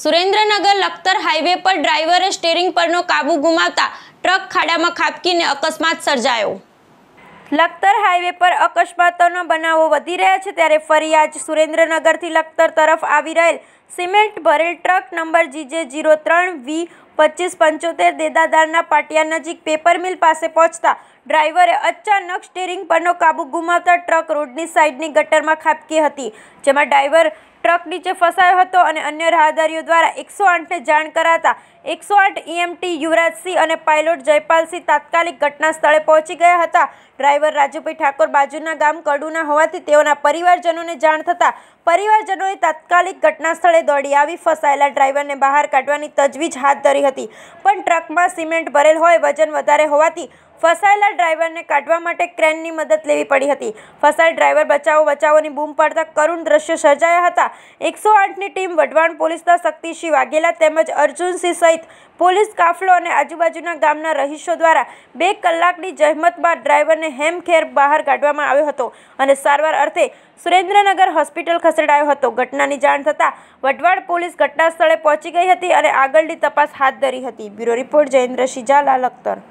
Surendranagar Lakhtar highway પર ડ્રાઈવરે steering પરનો કાબુ ગુમાવતા ટ્રક ખાડામાં ખાબકીને અકસ્માત સર્જાયો લખતર હાઈવે પર અકસ્માતોનો બનાવો વધી રહ્યા છે ત્યારે ફરી આજ સુરેન્દ્રનગરથી લખતર તરફ આવી રહેલ સિમેન્ટ ભરેલ ટ્રક નંબર જીજે જીરો ત્રણ વી પચીસ પંચોતેર દેદાદારના પાટિયા નજીક પેપર મિલ પાસે પહોંચતા ડ્રાઈવરે અચાનક સ્ટેરિંગ પરનો કાબુ ગુમાવતા ટ્રક રોડની સાઇડની ગટરમાં ખાબકી હતી જેમાં ડ્રાઈવર ટ્રક નીચે ફસાયો હતો અને અન્ય રાહદારીઓ દ્વારા એકસો આઠને જાણ કરાતા એકસો આઠ ઈએમટી e યુવરાજસિંહ અને પાયલોટ જયપાલસિંહ તાત્કાલિક ઘટના સ્થળે પહોંચી ગયા હતા ડ્રાઈવર રાજુભાઈ ઠાકોર બાજુના ગામ કડુના હોવાથી તેઓના પરિવારજનોને જાણ થતાં પરિવારજનોએ તાત્કાલિક ઘટના સ્થળે દોડી આવી ફસાયેલા ડ્રાઈવરને બહાર કાઢવાની તજવીજ હાથ ધરી હતી પણ ટ્રકમાં સિમેન્ટ ભરેલ હોય વજન વધારે હોવાથી ફસાયેલા ડ્રાઈવરને કાઢવા માટે ક્રેનની મદદ લેવી પડી હતી ફસાયેલ ડ્રાઈવર બચાવો બચાવોની બૂમ પાડતા કરુણ દ્રશ્યો સર્જાયા હતા એકસો આઠની ટીમ વઢવાણ પોલીસના શક્તિસિંહ વાઘેલા તેમજ અર્જુનસિંહ સહિત પોલીસ કાફલો અને આજુબાજુના ગામના રહીશો દ્વારા બે કલાકની જહેમત બાદ ડ્રાઈવરને હેમખેર બહાર કાઢવામાં આવ્યો હતો અને સારવાર અર્થે સુરેન્દ્રનગર હોસ્પિટલ ખસેડાયો હતો ઘટનાની જાણ થતાં વઢવાડ પોલીસ ઘટના સ્થળે પહોંચી ગઈ હતી અને આગળની તપાસ હાથ ધરી હતી બ્યુરો રિપોર્ટ જયેન્દ્રસિંહ ઝાલા લખતર